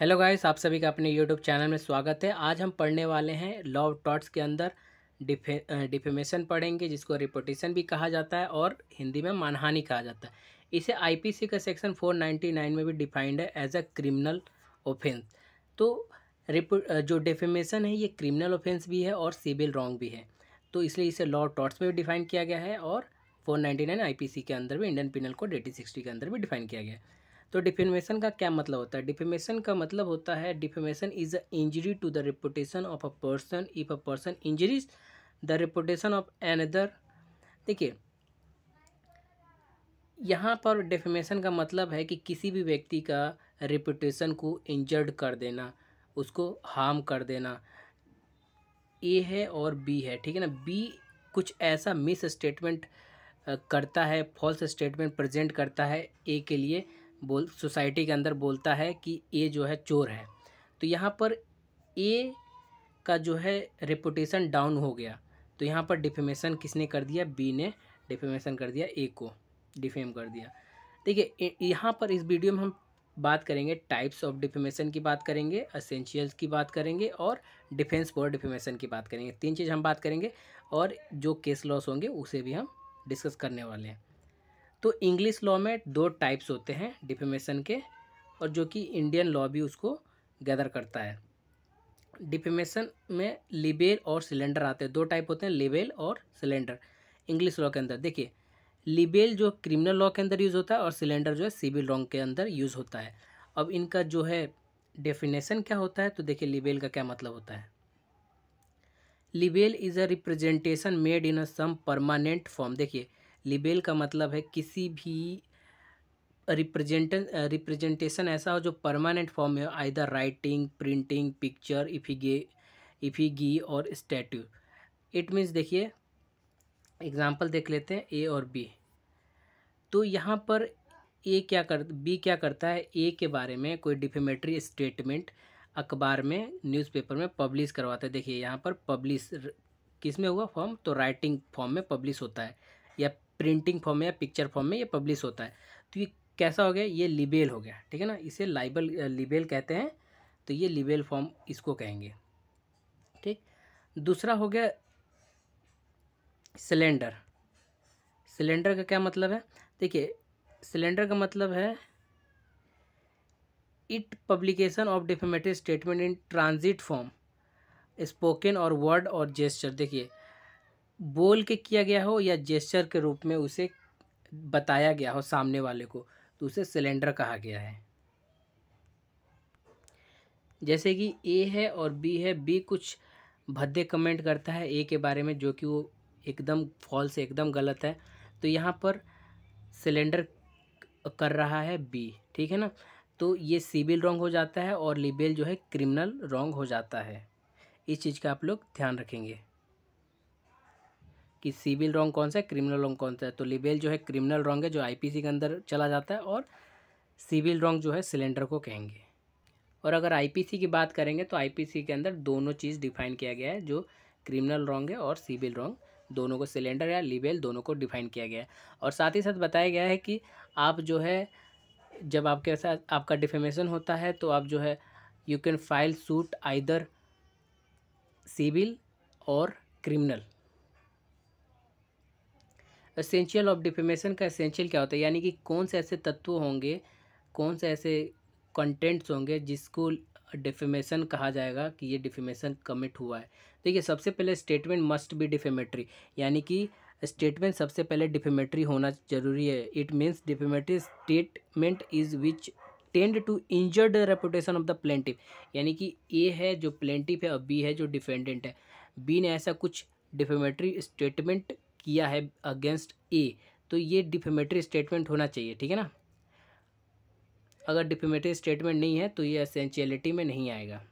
hello guys आप सभी का अपने यूट्यूब चैनल में स्वागत है आज हम पढ़ने वाले हैं लॉ ऑफ टॉट्स के अंदर डिफे डिफेमेशन पढ़ेंगे जिसको रिपोटेशन भी कहा जाता है और हिंदी में मानहानि कहा जाता है इसे आईपीसी का सेक्शन 499 में भी डिफाइंड है एज तो अ क्रिमिनल ऑफेंस तो जो डिफेमेशन है ये क्रिमिनल ऑफेंस भी है और सिविल रॉन्ग भी है तो इसलिए इसे लॉ ऑफ टॉट्स में भी डिफाइन किया गया है और फोर नाइन्टी के अंदर भी इंडियन पिनल को डेटी सिक्सटी के अंदर भी डिफाइन किया गया है तो डिफेमेशन का क्या मतलब होता है डिफेमेशन का मतलब होता है defamation is a injury to the reputation of a person if a person injures the reputation of another देखिए यहाँ पर डिफेमेशन का मतलब है कि किसी भी व्यक्ति का रिपोटेशन को इंजर्ड कर देना उसको हार्म कर देना ए है और बी है ठीक है ना बी कुछ ऐसा मिस स्टेटमेंट करता है फॉल्स स्टेटमेंट प्रेजेंट करता है ए के लिए बोल सोसाइटी के अंदर बोलता है कि ए जो है चोर है तो यहाँ पर ए का जो है रिपोटेशन डाउन हो गया तो यहाँ पर डिफेमेशन किसने कर दिया बी ने डिफेमेशन कर दिया ए को डिफेम कर दिया देखिए यहाँ पर इस वीडियो में हम बात करेंगे टाइप्स ऑफ डिफेमेशन की बात करेंगे असेंशियल्स की बात करेंगे और डिफेंस फॉर डिफेमेशन की बात करेंगे तीन चीज़ हम बात करेंगे और जो केस लॉस होंगे उसे भी हम डिस्कस करने वाले हैं तो इंग्लिश लॉ में दो टाइप्स होते हैं डिफेमेशन के और जो कि इंडियन लॉ भी उसको गैदर करता है डिफेमेशन में लिबेल और सिलेंडर आते हैं दो टाइप होते हैं लिबेल और सिलेंडर इंग्लिश लॉ के अंदर देखिए लिबेल जो क्रिमिनल लॉ के अंदर यूज़ होता है और सिलेंडर जो है सिविल लॉ के अंदर यूज़ होता है अब इनका जो है डेफिनेशन क्या होता है तो देखिए लिबेल का क्या मतलब होता है libel is a representation made in a some permanent form देखिए लिबेल का मतलब है किसी भी रिप्रेजेंट रिप्रेजेंटेशन ऐसा हो जो परमानेंट फॉर्म में हो either writing printing picture effigy effigy और स्टैट्यू इट मीन्स देखिए एग्जाम्पल देख लेते हैं ए और बी तो यहाँ पर ए क्या कर बी क्या करता है ए के बारे में कोई डिफेमेटरी स्टेटमेंट अखबार में न्यूज़पेपर में पब्लिश करवाता है देखिए यहाँ पर पब्लिश किस तो में हुआ फॉर्म तो राइटिंग फॉर्म में पब्लिश होता है प्रिंटिंग फॉर्म में या पिक्चर फॉर्म में ये पब्लिश होता है तो ये कैसा हो गया ये लिबेल हो गया ठीक है ना इसे लाइबल लिबेल कहते हैं तो ये लिबेल फॉर्म इसको कहेंगे ठीक दूसरा हो गया सिलेंडर सिलेंडर का क्या मतलब है देखिए सिलेंडर का मतलब है it publication of defamative statement in transit form spoken और वर्ड और जेस्चर देखिए बोल के किया गया हो या जेस्चर के रूप में उसे बताया गया हो सामने वाले को तो उसे सिलेंडर कहा गया है जैसे कि ए है और बी है बी कुछ भद्दे कमेंट करता है ए के बारे में जो कि वो एकदम फॉल्स एकदम गलत है तो यहाँ पर सिलेंडर कर रहा है बी ठीक है ना तो ये सिविल रॉन्ग हो जाता है और लिबेल जो है क्रिमिनल रॉन्ग हो जाता है इस चीज़ का आप लोग ध्यान रखेंगे कि सिविल रॉन्ग कौन सा है क्रिमिनल रॉन्ग कौन सा है तो लिबेल जो है क्रिमिनल रॉन्ग है जो आईपीसी के अंदर चला जाता है और सिविल रॉन्ग जो है सिलेंडर को कहेंगे और अगर आईपीसी की बात करेंगे तो आईपीसी के अंदर दोनों चीज़ डिफाइन किया गया है जो क्रिमिनल रॉन्ग है और सिविल रॉन्ग दोनों को सिलेंडर या लिबेल दोनों को डिफाइन किया गया है और साथ ही साथ बताया गया है कि आप जो है जब आपके साथ आपका डिफेमेशन होता है तो आप जो है you can file suit either civil और क्रिमिनल असेंशियल ऑफ डिफेमेशन का असेंशियल क्या होता है यानी कि कौन से ऐसे तत्व होंगे कौन से ऐसे कंटेंट्स होंगे जिसको डिफेमेशन कहा जाएगा कि ये डिफेमेशन कमिट हुआ है देखिए सबसे पहले स्टेटमेंट मस्ट बी डिफेमेटरी यानी कि स्टेटमेंट सबसे पहले डिफेमेटरी होना जरूरी है it means defamatory statement is which tend to injured reputation of the plaintiff यानी कि ए है जो प्लेंटिव है और बी है जो डिफेंडेंट है बी ने ऐसा कुछ डिफेमेटरी स्टेटमेंट किया है अगेंस्ट ए तो ये डिफेमेटरी स्टेटमेंट होना चाहिए ठीक है ना अगर डिफेमेटरी स्टेटमेंट नहीं है तो ये असेंशियलिटी में नहीं आएगा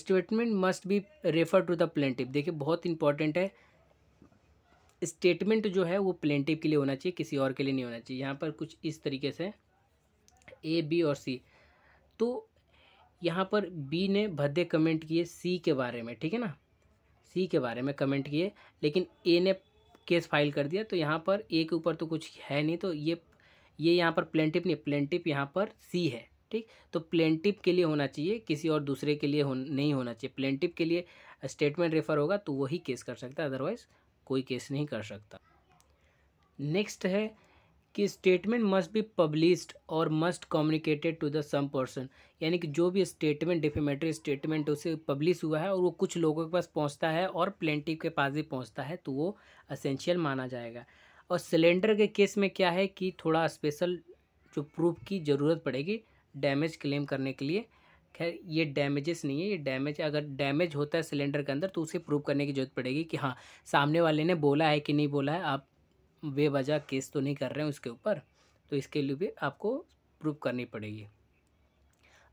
statement must be refer to the plaintiff देखिए बहुत इंपॉर्टेंट है स्टेटमेंट जो है वो प्लेंटिव के लिए होना चाहिए किसी और के लिए नहीं होना चाहिए यहाँ पर कुछ इस तरीके से ए बी और सी तो यहाँ पर बी ने भद्दे कमेंट किए सी के बारे में ठीक है ना सी के बारे में कमेंट किए लेकिन ए ने केस फाइल कर दिया तो यहाँ पर ए के ऊपर तो कुछ है नहीं तो ये ये यहाँ पर प्लेंटिप नहीं प्लेंटिप यहाँ पर सी है ठीक तो प्लेंटिप के लिए होना चाहिए किसी और दूसरे के लिए हो, नहीं होना चाहिए प्लेंटिप के लिए स्टेटमेंट रेफर होगा तो वही केस कर सकता है अदरवाइज़ कोई केस नहीं कर सकता नेक्स्ट है कि स्टेटमेंट मस्ट बी पब्लिश्ड और must communicated to the some person यानी कि जो भी स्टेटमेंट डिफेमेटरी स्टेटमेंट उसे पब्लिश हुआ है और वो कुछ लोगों के पास पहुंचता है और प्लेंटी के पास भी पहुंचता है तो वो असेंशियल माना जाएगा और सिलेंडर के केस में क्या है कि थोड़ा स्पेशल जो प्रूफ की ज़रूरत पड़ेगी डैमेज क्लेम करने के लिए खैर ये डैमेजेस नहीं है ये डैमेज अगर डैमेज होता है सिलेंडर के अंदर तो उसे प्रूव करने की जरूरत पड़ेगी कि हाँ सामने वाले ने बोला है कि नहीं बोला है आप बेवजह केस तो नहीं कर रहे हैं उसके ऊपर तो इसके लिए भी आपको प्रूव करनी पड़ेगी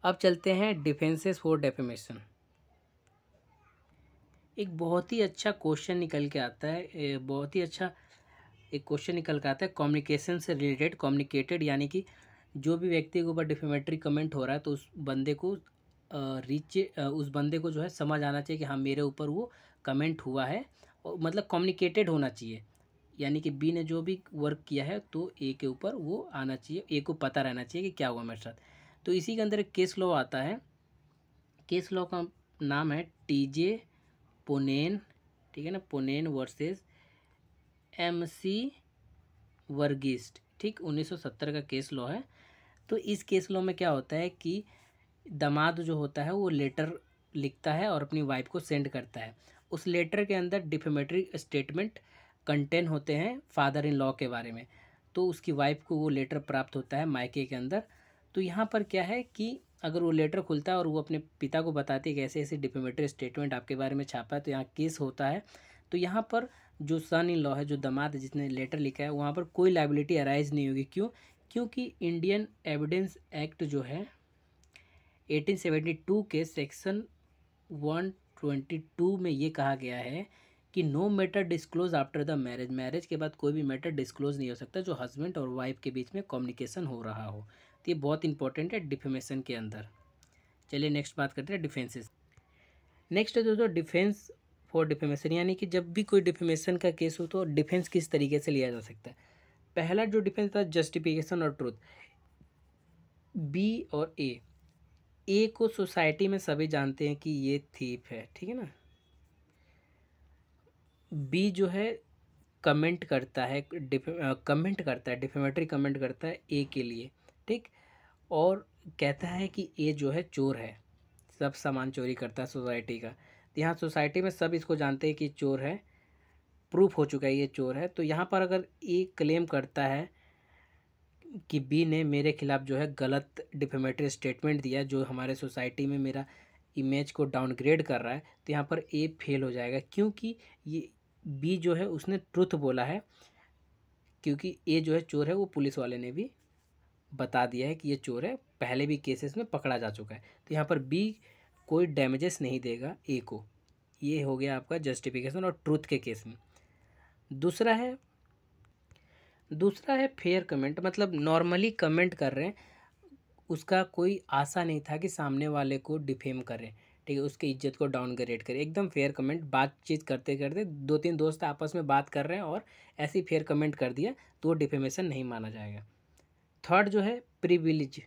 अब चलते हैं डिफेंसेस फॉर डेफेमेशन एक बहुत ही अच्छा क्वेश्चन निकल के आता है बहुत ही अच्छा एक क्वेश्चन निकल के आता है कम्युनिकेशन से रिलेटेड कम्युनिकेटेड यानी कि जो भी व्यक्ति के ऊपर डिफेमेटरी कमेंट हो रहा है तो उस बंदे को रिच उस बंदे को जो है समझ आना चाहिए कि हाँ मेरे ऊपर वो कमेंट हुआ है और मतलब कम्युनिकेटेड होना चाहिए यानी कि बी ने जो भी वर्क किया है तो ए के ऊपर वो आना चाहिए ए को पता रहना चाहिए कि क्या हुआ मेरे साथ तो इसी के अंदर एक केस लॉ आता है केस लॉ का नाम है टी जे पोनेन ठीक है ना पोनेन वर्सेस एम सी वर्गिस्ट ठीक 1970 का केस लॉ है तो इस केस लॉ में क्या होता है कि दामाद जो होता है वो लेटर लिखता है और अपनी वाइफ को सेंड करता है उस लेटर के अंदर डिफेमेटरी स्टेटमेंट कंटेन होते हैं फादर इन लॉ के बारे में तो उसकी वाइफ को वो लेटर प्राप्त होता है मायके के अंदर तो यहाँ पर क्या है कि अगर वो लेटर खुलता है और वो अपने पिता को बताती है कि ऐसे ऐसे डिप्लोमेटरी स्टेटमेंट आपके बारे में छापा है तो यहाँ केस होता है तो यहाँ पर जो सन इन लॉ है जो दमाद जिसने लेटर लिखा है वहाँ पर कोई लाइबिलिटी अराइज नहीं होगी क्यों क्योंकि इंडियन एविडेंस एक्ट जो है 1872 के सेक्शन 122 में ये कहा गया है कि no matter disclose after the marriage marriage के बाद कोई भी मैटर डिस्क्लोज नहीं हो सकता जो हस्बैंड और वाइफ के बीच में कम्युनिकेशन हो रहा हो तो ये बहुत इंपॉर्टेंट है डिफेमेशन के अंदर चलिए नेक्स्ट बात करते हैं डिफेंसेस नेक्स्ट है दोस्तों डिफेंस फॉर डिफेमेशन यानी कि जब भी कोई डिफेमेशन का केस हो तो डिफेंस किस तरीके से लिया जा सकता है पहला जो डिफेंस था जस्टिफिकेशन और ट्रूथ बी और ए ए को सोसाइटी में सभी जानते हैं कि ये थीप है ठीक है ना बी जो है कमेंट करता है कमेंट करता है डिफेमेटरी कमेंट करता है ए के लिए ठीक और कहता है कि ए जो है चोर है सब सामान चोरी करता है सोसाइटी का यहाँ सोसाइटी में सब इसको जानते हैं कि चोर है प्रूफ हो चुका है ये चोर है तो यहाँ पर अगर ए क्लेम करता है कि बी ने मेरे खिलाफ़ जो है गलत डिफेमेटरी स्टेटमेंट दिया जो हमारे सोसाइटी में मेरा इमेज को डाउनग्रेड कर रहा है तो यहाँ पर ए फेल हो जाएगा क्योंकि ये बी जो है उसने ट्रुथ बोला है क्योंकि ए जो है चोर है वो पुलिस वाले ने भी बता दिया है कि ये चोर है पहले भी केसेस में पकड़ा जा चुका है तो यहाँ पर बी कोई डैमेजेस नहीं देगा ए को ये हो गया आपका जस्टिफिकेशन और ट्रूथ के केस में दूसरा है दूसरा है फेयर कमेंट मतलब नॉर्मली कमेंट कर रहे हैं उसका कोई आशा नहीं था कि सामने वाले को डिफेम करें ठीक है उसकी इज्जत को डाउनग्रेड करें एकदम फेयर कमेंट बातचीत करते करते दो तीन दोस्त आपस में बात कर रहे हैं और ऐसी फेयर कमेंट कर दिया तो वो डिफेमेशन नहीं माना जाएगा थर्ड जो है प्रिविलेज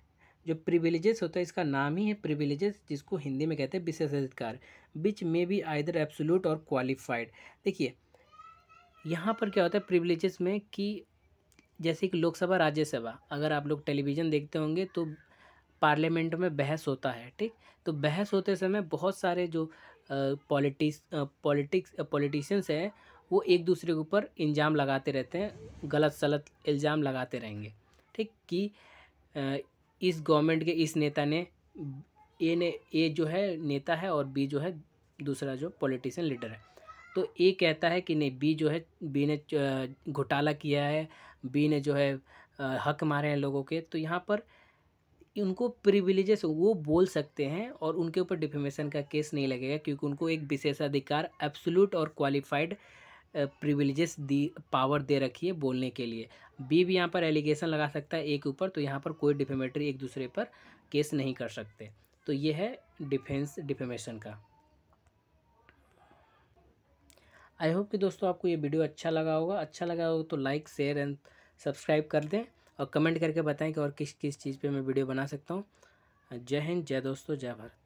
जो प्रिविलेजेस होता है इसका नाम ही है प्रिविलेजेस जिसको हिंदी में कहते हैं अधिकार which may be either absolute और क्वालिफाइड देखिए यहाँ पर क्या होता है प्रिविलेजेस में कि जैसे कि लोकसभा राज्यसभा अगर आप लोग टेलीविज़न देखते होंगे तो पार्लियामेंट में बहस होता है ठीक तो बहस होते समय बहुत सारे जो पॉलिटिक्स पॉलिटिक्स पॉलिटिशियंस हैं वो एक दूसरे के ऊपर इल्ज़ाम लगाते रहते हैं गलत सलत इल्ज़ाम लगाते रहेंगे ठीक कि इस गवर्नमेंट के इस नेता ने ए ने ए जो है नेता है और बी जो है दूसरा जो पॉलिटिशियन लीडर है तो ए कहता है कि नहीं बी जो है बी ने घोटाला किया है बी ने जो है हक मारे हैं लोगों के तो यहाँ पर उनको प्रिविलेजेस वो बोल सकते हैं और उनके ऊपर डिफेमेशन का केस नहीं लगेगा क्योंकि उनको एक विशेषाधिकार एब्सोल्यूट और क्वालिफाइड प्रिविलेजेस दी पावर दे रखी है बोलने के लिए बी भी यहाँ पर एलिगेशन लगा सकता है ए के ऊपर तो यहाँ पर कोई डिफेमेटरी एक दूसरे पर केस नहीं कर सकते तो ये है डिफेंस डिफेमेशन का आई होप कि दोस्तों आपको ये वीडियो अच्छा लगा होगा अच्छा लगा हो तो लाइक शेयर एंड सब्सक्राइब कर दें और कमेंट करके बताएं कि और किस किस चीज़ पे मैं वीडियो बना सकता हूँ जय हिंद जय दोस्तों जय भारत